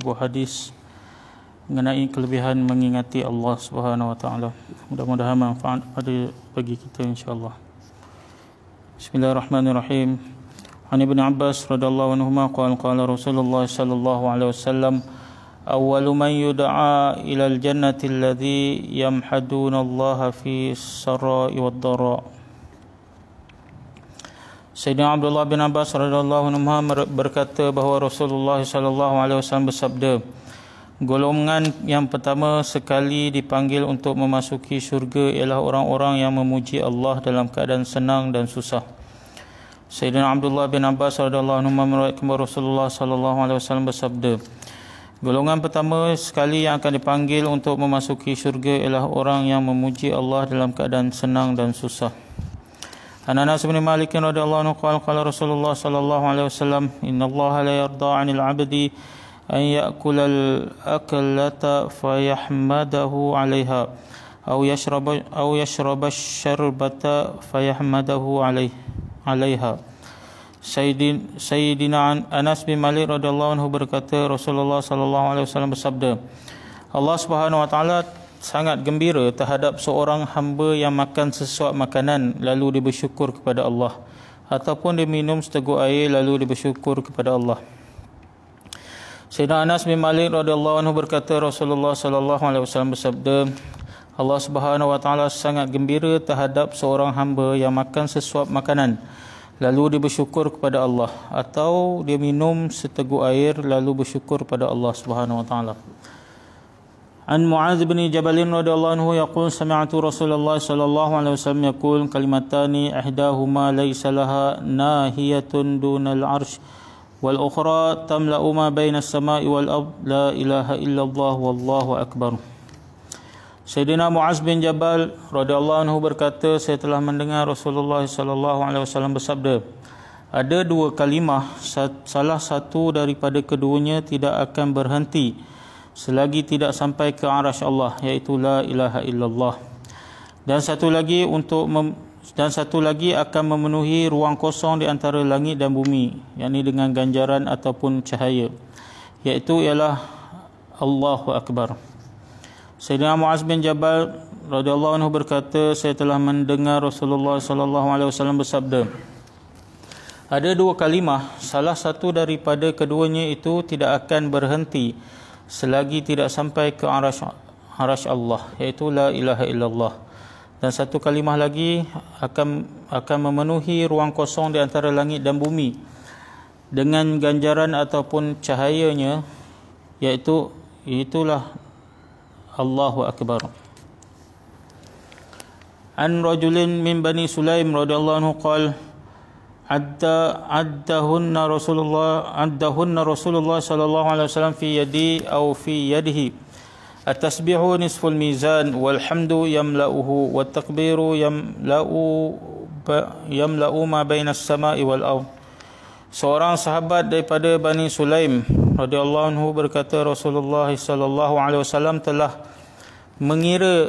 buah hadis mengenai kelebihan mengingati Allah Subhanahu wa taala. Mudah-mudahan manfaat pada bagi kita Insya Allah. Bismillahirrahmanirrahim. Ani bin Abbas radhiyallahu anhu qala qala Rasulullah sallallahu alaihi wasallam awwalu man yud'a ila al-jannati alladhi yamhadun Allah fi sarai wad-dara'. Sayyidina Abdullah bin Abbas radhiyallahu anhu berkata bahawa Rasulullah sallallahu alaihi wasallam bersabda Golongan yang pertama sekali dipanggil untuk memasuki syurga ialah orang-orang yang memuji Allah dalam keadaan senang dan susah. Sayyidina Abdullah bin Abbas radhiyallahu anhu meriwayatkan bahawa Rasulullah sallallahu alaihi wasallam bersabda Golongan pertama sekali yang akan dipanggil untuk memasuki syurga ialah orang yang memuji Allah dalam keadaan senang dan susah. An Anas bin Malik radhiyallahu anhu qala qala Rasulullah sallallahu alaihi wasallam innallaha la yarda 'anil 'abdi an ya'kula al-akalata fa yahmadahu 'alayha aw yashraba aw yashraba asy-syarbata fa yahmadahu 'alayha Sayyidin Sayyidina Anas bin Malik radhiyallahu anhu berkata Rasulullah sallallahu alaihi wasallam bersabda Allah Subhanahu wa taala sangat gembira terhadap seorang hamba yang makan sesuap makanan lalu dia bersyukur kepada Allah ataupun dia minum seteguk air lalu dia bersyukur kepada Allah. Sayyidina Anas bin Malik radhiyallahu anhu berkata Rasulullah sallallahu alaihi wasallam bersabda Allah Subhanahu wa taala sangat gembira terhadap seorang hamba yang makan sesuap makanan lalu dia bersyukur kepada Allah atau dia minum seteguk air lalu bersyukur kepada Allah Subhanahu wa taala. An Muaz bin Jabalin radhiyallahu anhu yaqul sami'tu Rasulullah sallallahu alaihi wasallam yaqul kalimatani ahdahuma laysa laha nahiyatun dunal arsh wal ukhra tamla'u ma bainas sama'i wal ard la ilaha illallah wallahu akbar. Sayyidina Mu'adh bin Jabal radhiyallahu anhu berkata saya telah mendengar Rasulullah sallallahu alaihi wasallam bersabda ada dua kalimah salah satu daripada keduanya tidak akan berhenti selagi tidak sampai ke arah Allah iaitu la ilaha illallah dan satu lagi untuk mem- dan satu lagi akan memenuhi ruang kosong di antara langit dan bumi yakni dengan ganjaran ataupun cahaya iaitu ialah Allahu akbar Sayyidina Muaz bin Jabal radhiyallahu anhu berkata saya telah mendengar Rasulullah sallallahu alaihi wasallam bersabda Ada dua kalimah salah satu daripada keduanya itu tidak akan berhenti selagi tidak sampai ke arash, arash Allah iaitu la ilaha illallah dan satu kalimah lagi akan akan memenuhi ruang kosong di antara langit dan bumi dengan ganjaran ataupun cahayanya iaitu itulah Allahu akbar An rajulin min bani Sulaim radhiyallahu anhu qala adda addahunna Rasulullah addahunna Rasulullah sallallahu alaihi wasallam fi yadi aw fi yadihi at-tasbihu nisful mizan walhamdu yamla'uhu wat yamla'u yamla'u ma bainas sama'i wal ard seorang sahabat daripada Bani Sulaim radhiyallahu anhu berkata Rasulullah sallallahu alaihi wasallam telah mengira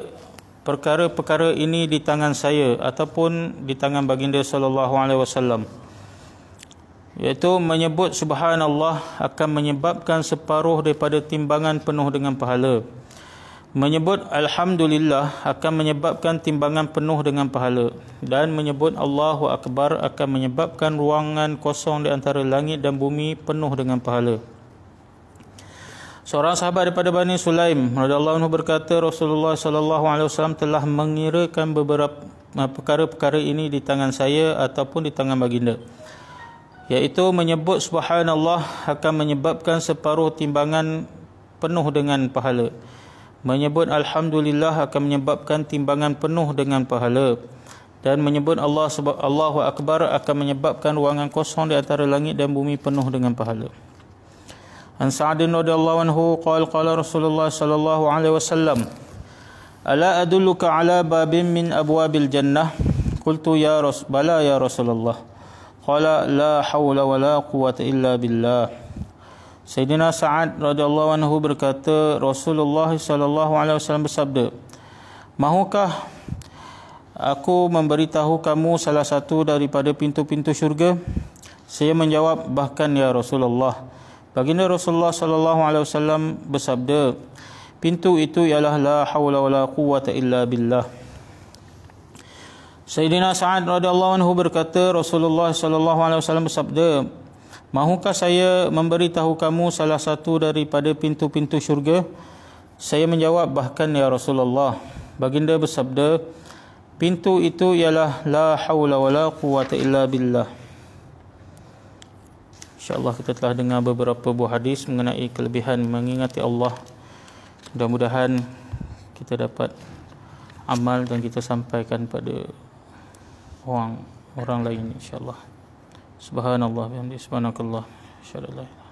perkara-perkara ini di tangan saya ataupun di tangan baginda sallallahu alaihi wasallam iaitu menyebut subhanallah akan menyebabkan separuh daripada timbangan penuh dengan pahala menyebut alhamdulillah akan menyebabkan timbangan penuh dengan pahala dan menyebut Allahu akbar akan menyebabkan ruangan kosong di antara langit dan bumi penuh dengan pahala Seorang sahabat daripada Bani Sulaim radhiyallahu anhu berkata Rasulullah sallallahu alaihi wasallam telah mengirakan beberapa eh, perkara-perkara ini di tangan saya ataupun di tangan baginda. Yaitu menyebut subhanallah akan menyebabkan separuh timbangan penuh dengan pahala. Menyebut alhamdulillah akan menyebabkan timbangan penuh dengan pahala dan menyebut Allah subhanahu Allahu akbar akan menyebabkan ruangan kosong di antara langit dan bumi penuh dengan pahala. An Sa'd radhiyallahu anhu qala qala Rasulullah sallallahu alaihi wasallam Ala adulluka ala babin min abwabil jannah Qultu ya ras bala ya Rasulullah Qala la hawla wa la illa billah Sayyidina Sa'ad radhiyallahu anhu berkata Rasulullah sallallahu alaihi wasallam bersabda Mahukah aku memberitahu kamu salah satu daripada pintu-pintu syurga? Saya menjawab bahkan ya Rasulullah. Baginda Rasulullah sallallahu alaihi wasallam bersabda, pintu itu ialah la haula wala quwata illa billah. Sayyidina Sa'ad radhiyallahu anhu berkata, Rasulullah sallallahu alaihi wasallam bersabda, "Mahukah saya memberitahu kamu salah satu daripada pintu-pintu syurga?" Saya menjawab, "Bahkan ya Rasulullah." Baginda bersabda, "Pintu itu ialah la haula wala quwata illa billah." InsyaAllah kita telah dengar beberapa buah hadis mengenai kelebihan mengingati Allah. Mudah-mudahan kita dapat amal dan kita sampaikan pada orang orang lain insyaAllah. Subhanallah. Bihamdi. Subhanakallah.